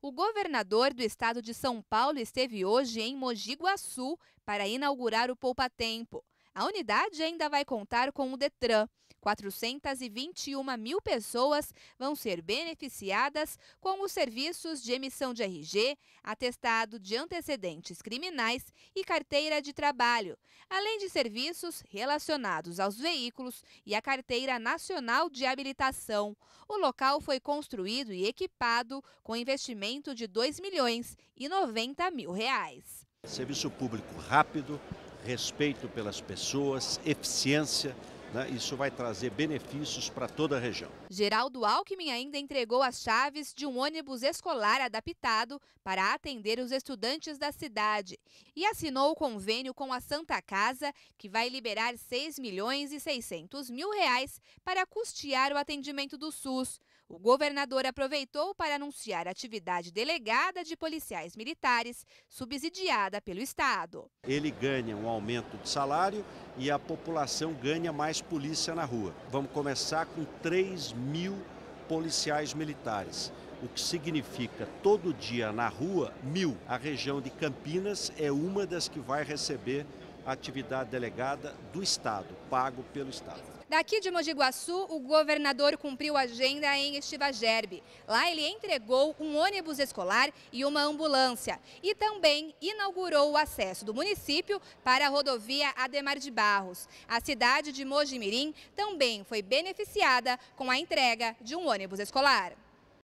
O governador do estado de São Paulo esteve hoje em Mogi Guaçu para inaugurar o Poupatempo. Tempo. A unidade ainda vai contar com o Detran. 421 mil pessoas vão ser beneficiadas com os serviços de emissão de RG, atestado de antecedentes criminais e carteira de trabalho, além de serviços relacionados aos veículos e a Carteira Nacional de Habilitação. O local foi construído e equipado com investimento de 2 milhões e 90 mil reais. Serviço público rápido, respeito pelas pessoas, eficiência. Né? Isso vai trazer benefícios para toda a região. Geraldo Alckmin ainda entregou as chaves de um ônibus escolar adaptado para atender os estudantes da cidade e assinou o convênio com a Santa Casa, que vai liberar 6 milhões e 600 mil reais para custear o atendimento do SUS. O governador aproveitou para anunciar a atividade delegada de policiais militares, subsidiada pelo Estado. Ele ganha um aumento de salário e a população ganha mais polícia na rua. Vamos começar com 3 mil policiais militares o que significa todo dia na rua mil. A região de Campinas é uma das que vai receber a atividade delegada do Estado, pago pelo Estado. Daqui de Mogi Guaçu, o governador cumpriu a agenda em Estiva Gerbe. Lá ele entregou um ônibus escolar e uma ambulância. E também inaugurou o acesso do município para a rodovia Ademar de Barros. A cidade de Mojimirim também foi beneficiada com a entrega de um ônibus escolar.